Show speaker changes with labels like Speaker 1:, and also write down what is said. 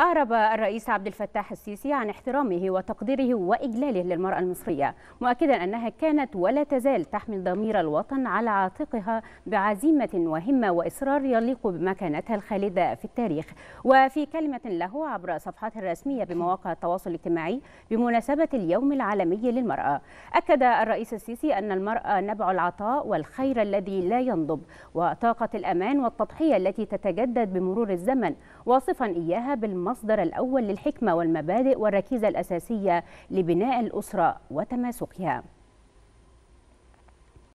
Speaker 1: أعرب الرئيس عبد الفتاح السيسي عن احترامه وتقديره وإجلاله للمرأة المصرية مؤكدا أنها كانت ولا تزال تحمل ضمير الوطن على عاتقها بعزيمة وهمة وإصرار يليق بمكانتها الخالدة في التاريخ وفي كلمة له عبر صفحات الرسمية بمواقع التواصل الاجتماعي بمناسبة اليوم العالمي للمرأة أكد الرئيس السيسي أن المرأة نبع العطاء والخير الذي لا ينضب وطاقة الأمان والتضحية التي تتجدد بمرور الزمن واصفا إياها بالمرأة المصدر الأول للحكمة والمبادئ والركيزة الأساسية لبناء الأسرة وتماسكها